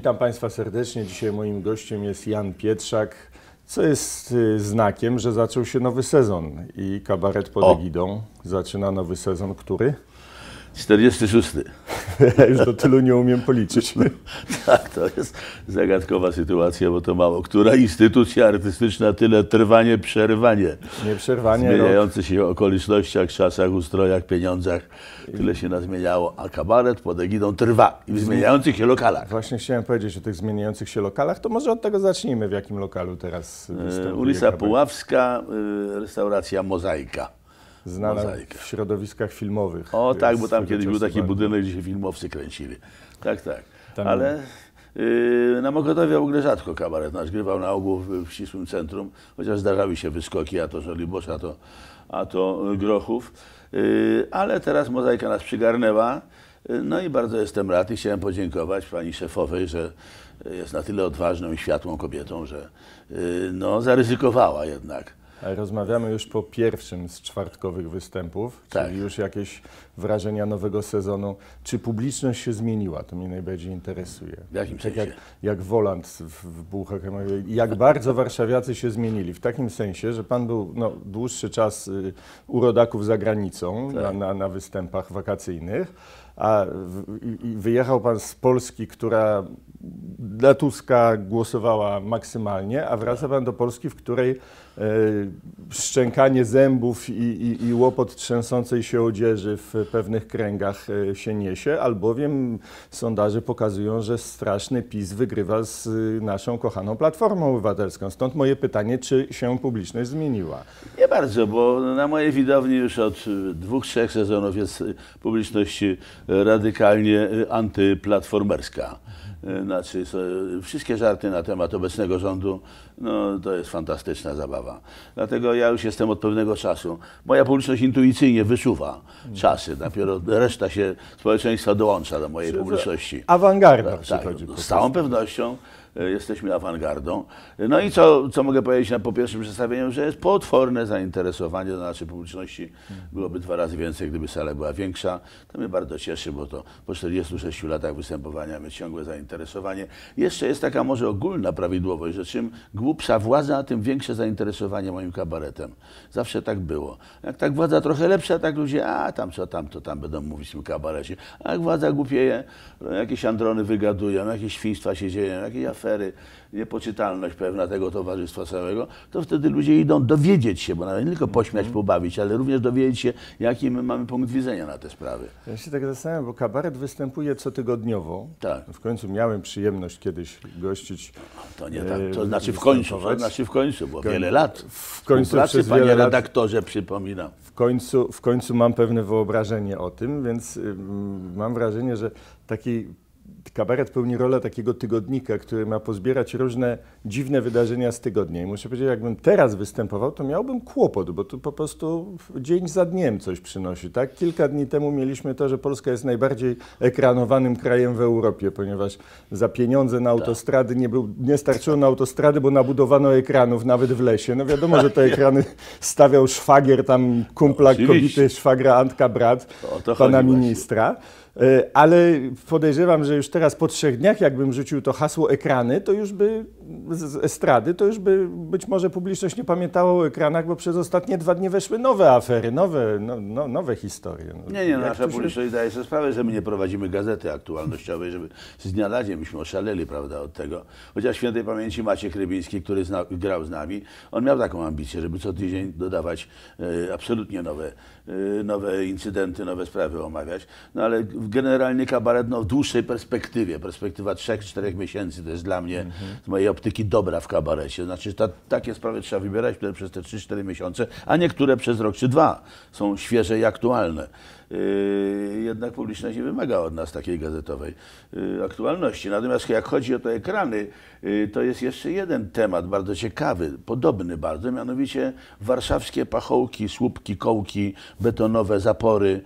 Witam Państwa serdecznie. Dzisiaj moim gościem jest Jan Pietrzak, co jest y, znakiem, że zaczął się nowy sezon i kabaret pod o. egidą zaczyna nowy sezon, który? 46. Ja już do tylu nie umiem policzyć. tak, to jest zagadkowa sytuacja, bo to mało. Która instytucja artystyczna tyle trwanie, przerwanie. Nieprzerwanie. W zmieniających się okolicznościach, czasach, ustrojach, pieniądzach. Tyle się nazmieniało, a kabaret pod egidą trwa i w zmieniających się lokalach. Właśnie chciałem powiedzieć o tych zmieniających się lokalach, to może od tego zacznijmy, w jakim lokalu teraz e, występuje Ulica Puławska, y, restauracja Mozaika znana mozaika. w środowiskach filmowych. O tak, bo tam kiedyś był taki budynek, gdzie się filmowcy kręcili. Tak, tak. Tam... Ale yy, na Mogotowie w ogóle rzadko kabaret nasz grywał na ogół w, w ścisłym centrum, chociaż zdarzały się wyskoki, a to Żoliborz, a to, a to Grochów. Yy, ale teraz mozaika nas przygarnęła. Y, no i bardzo jestem rad i chciałem podziękować pani szefowej, że jest na tyle odważną i światłą kobietą, że y, no, zaryzykowała jednak Rozmawiamy już po pierwszym z czwartkowych występów, tak. czyli już jakieś wrażenia nowego sezonu. Czy publiczność się zmieniła? To mnie najbardziej interesuje. W jakim tak sensie? Jak, jak Woland w, w jak bardzo warszawiacy się zmienili. W takim sensie, że pan był no, dłuższy czas y, u rodaków za granicą tak. na, na, na występach wakacyjnych, a w, i, wyjechał pan z Polski, która dla Tuska głosowała maksymalnie, a wraca pan do Polski, w której e, szczękanie zębów i, i, i łopot trzęsącej się odzieży w pewnych kręgach e, się niesie, albowiem sondaże pokazują, że straszny PiS wygrywa z e, naszą kochaną Platformą Obywatelską. Stąd moje pytanie, czy się publiczność zmieniła? Nie bardzo, bo na mojej widowni już od dwóch, trzech sezonów jest publiczność e, radykalnie e, antyplatformerska. E, znaczy, wszystkie żarty na temat obecnego rządu, no to jest fantastyczna zabawa. Dlatego ja już jestem od pewnego czasu. Moja publiczność intuicyjnie wyczuwa czasy, dopiero reszta się społeczeństwa dołącza do mojej publiczności. Awangarda tak, przychodzi. Z całą pewnością E, jesteśmy awangardą. No i co, co mogę powiedzieć na, po pierwszym przedstawieniu, że jest potworne zainteresowanie do naszej publiczności. Byłoby dwa razy więcej, gdyby sala była większa. To mnie bardzo cieszy, bo to po 46 latach występowania mamy ciągłe zainteresowanie. Jeszcze jest taka może ogólna prawidłowość, że czym głupsza władza, tym większe zainteresowanie moim kabaretem. Zawsze tak było. Jak tak władza trochę lepsza, tak ludzie, a tam co, tam to, tam będą mówić w tym kabarecie. A jak władza głupieje, no jakieś androny wygadują, jakieś świństwa się dzieją, jakieś afery, niepoczytalność pewna tego towarzystwa całego, to wtedy ludzie idą dowiedzieć się, bo nawet nie tylko pośmiać, mhm. pobawić, ale również dowiedzieć się, jaki my mamy punkt widzenia na te sprawy. Ja się tak zastanawiam, bo kabaret występuje cotygodniowo. Tak. W końcu miałem przyjemność kiedyś gościć. To nie tak, to e, znaczy w końcu, to znaczy w końcu, bo wiele lat. W końcu pracy, przez panie redaktorze, przypominam. W końcu, w końcu mam pewne wyobrażenie o tym, więc y, mam wrażenie, że taki kabaret pełni rolę takiego tygodnika, który ma pozbierać różne dziwne wydarzenia z tygodnia. I muszę powiedzieć, jakbym teraz występował, to miałbym kłopot, bo tu po prostu dzień za dniem coś przynosi. Tak? Kilka dni temu mieliśmy to, że Polska jest najbardziej ekranowanym krajem w Europie, ponieważ za pieniądze na tak. autostrady nie, był, nie starczyło na autostrady, bo nabudowano ekranów nawet w lesie. No wiadomo, że te ekrany stawiał szwagier tam kumpla no, oczywiście. kobiety, szwagra Antka Brat, pana ministra. Właśnie. E, ale podejrzewam, że już teraz po trzech dniach, jakbym rzucił to hasło ekrany, to już by z estrady, to już by być może publiczność nie pamiętała o ekranach, bo przez ostatnie dwa dni weszły nowe afery, nowe, no, no, nowe historie. No, nie, nie, no, Jak nasza się... publiczność zdaje sobie sprawę, że my nie prowadzimy gazety aktualnościowej, żeby z dnia na dzień myśmy oszaleli, prawda, od tego. Chociaż świętej pamięci Maciek Rybiński, który zna, grał z nami, on miał taką ambicję, żeby co tydzień dodawać e, absolutnie nowe, e, nowe incydenty, nowe sprawy omawiać, no ale generalnie kabaret no, w dłuższej perspektywie, perspektywa 3-4 miesięcy to jest dla mnie mm -hmm. z mojej optyki dobra w kabarecie. Znaczy ta, takie sprawy trzeba wybierać, przez te 3-4 miesiące, a niektóre przez rok czy dwa są świeże i aktualne. Yy, jednak publiczność nie wymaga od nas takiej gazetowej yy, aktualności. Natomiast jak chodzi o te ekrany, yy, to jest jeszcze jeden temat bardzo ciekawy, podobny bardzo, mianowicie warszawskie pachołki, słupki, kołki, betonowe zapory.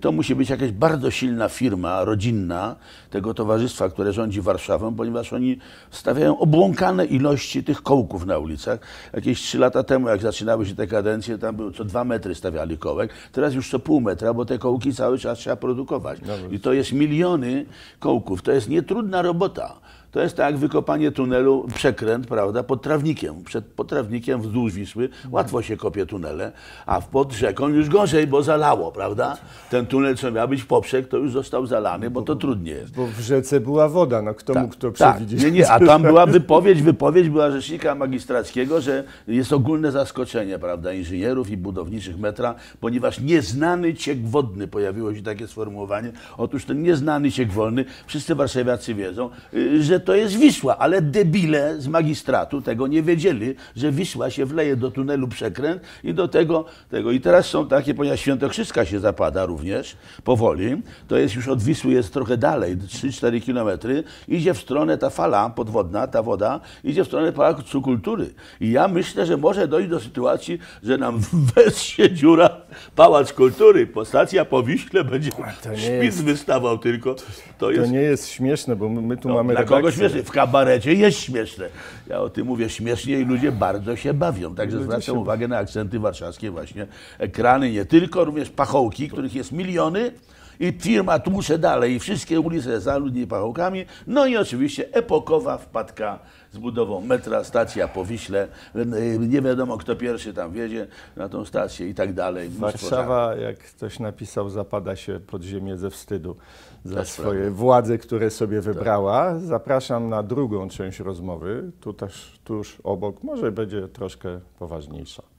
To musi być jakaś bardzo silna firma rodzinna tego towarzystwa, które rządzi Warszawą, ponieważ oni stawiają obłąkane ilości tych kołków na ulicach. Jakieś trzy lata temu, jak zaczynały się te kadencje, tam było co dwa metry stawiali kołek, teraz już co pół metra, bo te kołki kołki cały czas trzeba produkować. I to jest miliony kołków. To jest nietrudna robota. To jest tak jak wykopanie tunelu, przekręt, prawda, pod trawnikiem. Przed trawnikiem wzdłuż Wisły łatwo się kopie tunele, a pod rzeką już gorzej, bo zalało, prawda? Ten tunel, co miał być poprzek, to już został zalany, bo, to trudniej jest. Bo w rzece była woda, no kto tak, mógł to tak. przewidzieć? Tak. Nie, nie, a tam była wypowiedź, wypowiedź była rzecznika magistrackiego, że jest ogólne zaskoczenie, prawda, inżynierów i budowniczych metra, ponieważ nieznany ciek wodny, pojawiło się takie sformułowanie. Otóż ten nieznany ciek wolny, wszyscy warszawiacy wiedzą, y, że to jest Wisła, ale debile z magistratu tego nie wiedzieli, że Wisła się wleje do tunelu przekręt i do tego, tego. I teraz są takie, ponieważ Świętokrzyska się zapada również powoli, to jest już od Wisły jest trochę dalej, 3-4 kilometry, idzie w stronę ta fala podwodna, ta woda, idzie w stronę Pałacu Kultury. I ja myślę, że może dojść do sytuacji, że nam wes się dziura Pałac Kultury, stacja po Wiśle będzie szpic jest, wystawał tylko. To, to jest, nie jest śmieszne, bo my, tu no, mamy redakcję, dlatego śmieszne. W kabarecie jest śmieszne. Ja o tym mówię śmiesznie i ludzie bardzo się bawią. Także zwracam uwagę na akcenty warszawskie właśnie. Ekrany nie tylko, również pachołki, których jest miliony i firma tłucze dalej i wszystkie ulice zaludni pachołkami. No i oczywiście epokowa wpadka z budową metra, stacja po Wiśle. Y, nie wiadomo, kto pierwszy tam wjedzie na tą stację i tak dalej. Warszawa, jak ktoś napisał, zapada się pod ziemię ze wstydu za tak swoje prawda. władze, które sobie tak. wybrała. Tak. Zapraszam na drugą część rozmowy, tu też tuż obok, może będzie troszkę poważniejsza.